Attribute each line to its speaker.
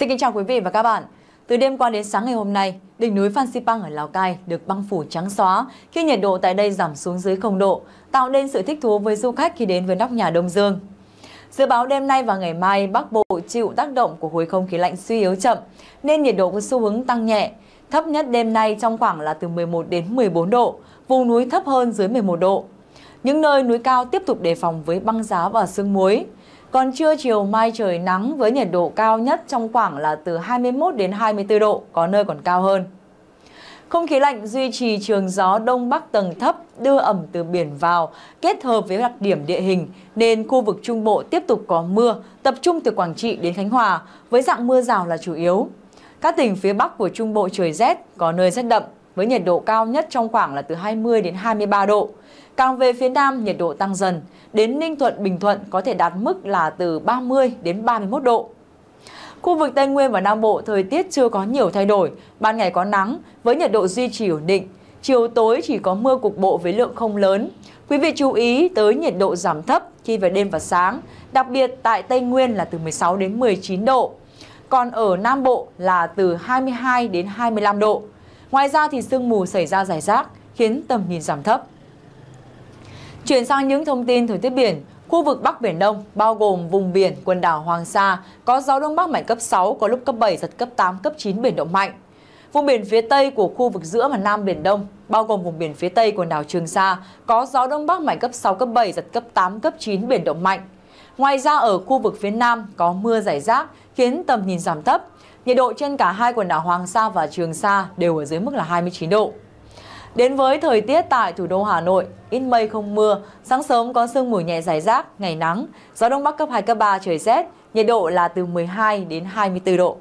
Speaker 1: Xin kính chào quý vị và các bạn. Từ đêm qua đến sáng ngày hôm nay, đỉnh núi Phan Xipang ở Lào Cai được băng phủ trắng xóa khi nhiệt độ tại đây giảm xuống dưới 0 độ, tạo nên sự thích thú với du khách khi đến với nóc nhà Đông Dương. Dự báo đêm nay và ngày mai, Bắc Bộ chịu tác động của khối không khí lạnh suy yếu chậm, nên nhiệt độ có xu hướng tăng nhẹ. Thấp nhất đêm nay trong khoảng là từ 11 đến 14 độ, vùng núi thấp hơn dưới 11 độ. Những nơi núi cao tiếp tục đề phòng với băng giá và sương muối. Còn trưa chiều mai trời nắng với nhiệt độ cao nhất trong khoảng là từ 21 đến 24 độ, có nơi còn cao hơn. Không khí lạnh duy trì trường gió đông bắc tầng thấp đưa ẩm từ biển vào, kết hợp với đặc điểm địa hình nên khu vực Trung Bộ tiếp tục có mưa, tập trung từ Quảng Trị đến Khánh Hòa với dạng mưa rào là chủ yếu. Các tỉnh phía Bắc của Trung Bộ trời rét, có nơi rét đậm với nhiệt độ cao nhất trong khoảng là từ 20 đến 23 độ. Càng về phía Nam, nhiệt độ tăng dần. Đến Ninh Thuận, Bình Thuận có thể đạt mức là từ 30 đến 31 độ. Khu vực Tây Nguyên và Nam Bộ thời tiết chưa có nhiều thay đổi, ban ngày có nắng với nhiệt độ duy trì ổn định, chiều tối chỉ có mưa cục bộ với lượng không lớn. Quý vị chú ý tới nhiệt độ giảm thấp khi về đêm và sáng, đặc biệt tại Tây Nguyên là từ 16 đến 19 độ, còn ở Nam Bộ là từ 22 đến 25 độ. Ngoài ra thì sương mù xảy ra rải rác khiến tầm nhìn giảm thấp. Chuyển sang những thông tin thời tiết biển, khu vực Bắc Biển Đông bao gồm vùng biển quần đảo Hoàng Sa có gió đông bắc mạnh cấp 6 có lúc cấp 7 giật cấp 8 cấp 9 biển động mạnh. Vùng biển phía Tây của khu vực giữa và Nam Biển Đông, bao gồm vùng biển phía Tây quần đảo Trường Sa, có gió Đông Bắc mạnh cấp 6, cấp 7, giật cấp 8, cấp 9, biển động mạnh. Ngoài ra ở khu vực phía Nam có mưa rải rác khiến tầm nhìn giảm thấp. Nhiệt độ trên cả hai quần đảo Hoàng Sa và Trường Sa đều ở dưới mức là 29 độ. Đến với thời tiết tại thủ đô Hà Nội, ít mây không mưa, sáng sớm có sương mù nhẹ dài rác, ngày nắng, gió đông bắc cấp 2 cấp 3 trời rét, nhiệt độ là từ 12 đến 24 độ.